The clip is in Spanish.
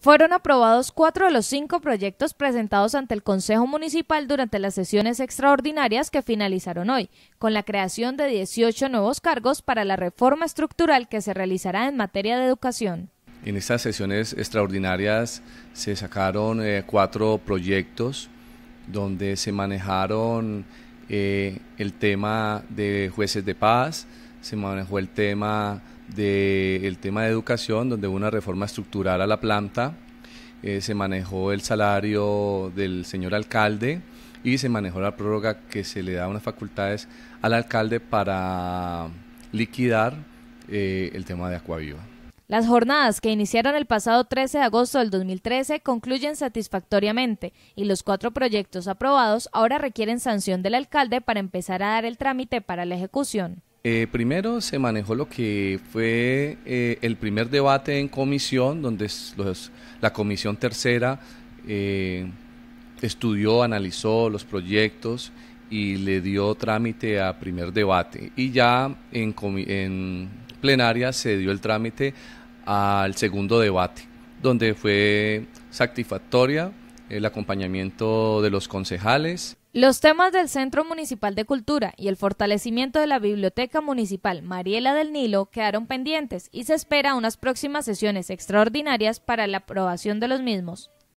Fueron aprobados cuatro de los cinco proyectos presentados ante el Consejo Municipal durante las sesiones extraordinarias que finalizaron hoy, con la creación de 18 nuevos cargos para la reforma estructural que se realizará en materia de educación. En estas sesiones extraordinarias se sacaron eh, cuatro proyectos donde se manejaron eh, el tema de jueces de paz, se manejó el tema de tema de educación, donde hubo una reforma estructural a la planta, eh, se manejó el salario del señor alcalde y se manejó la prórroga que se le da unas facultades al alcalde para liquidar eh, el tema de Acuaviva. Las jornadas que iniciaron el pasado 13 de agosto del 2013 concluyen satisfactoriamente y los cuatro proyectos aprobados ahora requieren sanción del alcalde para empezar a dar el trámite para la ejecución. Eh, primero se manejó lo que fue eh, el primer debate en comisión, donde la comisión tercera eh, estudió, analizó los proyectos y le dio trámite a primer debate. Y ya en plenaria se dio el trámite al segundo debate, donde fue satisfactoria el acompañamiento de los concejales los temas del Centro Municipal de Cultura y el fortalecimiento de la Biblioteca Municipal Mariela del Nilo quedaron pendientes y se espera unas próximas sesiones extraordinarias para la aprobación de los mismos.